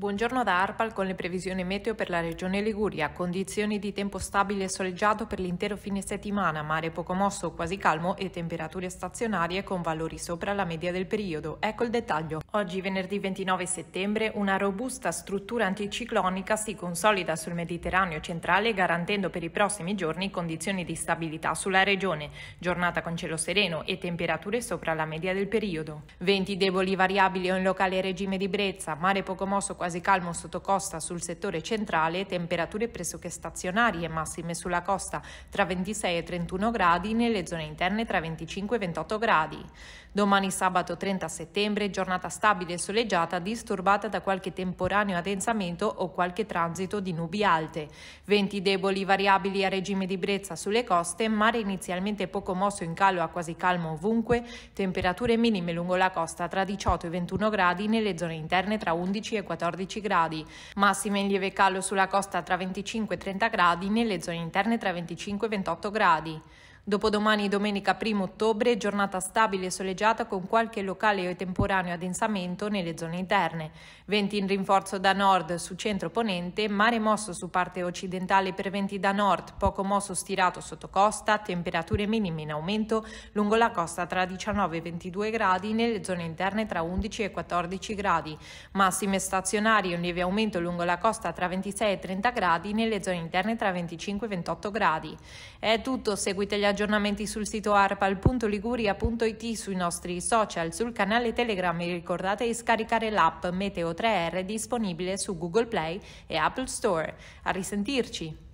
Buongiorno da Arpal con le previsioni meteo per la regione Liguria, condizioni di tempo stabile e soleggiato per l'intero fine settimana, mare poco mosso o quasi calmo e temperature stazionarie con valori sopra la media del periodo. Ecco il dettaglio. Oggi venerdì 29 settembre una robusta struttura anticiclonica si consolida sul Mediterraneo centrale garantendo per i prossimi giorni condizioni di stabilità sulla regione, giornata con cielo sereno e temperature sopra la media del periodo. Venti deboli variabili o in locale regime di brezza, mare poco mosso quasi quasi calmo sottocosta sul settore centrale, temperature pressoché stazionarie, massime sulla costa tra 26 e 31 gradi, nelle zone interne tra 25 e 28 gradi. Domani sabato 30 settembre, giornata stabile e soleggiata, disturbata da qualche temporaneo addensamento o qualche transito di nubi alte. Venti deboli variabili a regime di brezza sulle coste, mare inizialmente poco mosso in calo a quasi calmo ovunque, temperature minime lungo la costa tra 18 e 21 gradi, nelle zone interne tra 11 e 14 14 gradi, massima in lieve calo sulla costa tra 25 e 30 gradi, nelle zone interne tra 25 e 28 gradi. Dopodomani, domenica 1 ottobre, giornata stabile e soleggiata con qualche locale o temporaneo addensamento nelle zone interne. Venti in rinforzo da nord su centro ponente, mare mosso su parte occidentale per venti da nord, poco mosso stirato sotto costa, temperature minime in aumento lungo la costa tra 19 e 22 gradi, nelle zone interne tra 11 e 14 gradi, massime stazionarie un lieve aumento lungo la costa tra 26 e 30 gradi, nelle zone interne tra 25 e 28 gradi. È tutto, seguite gli aggiornamenti sul sito arpal.liguria.it, sui nostri social, sul canale Telegram e ricordate di scaricare l'app Meteo 3R disponibile su Google Play e Apple Store. A risentirci!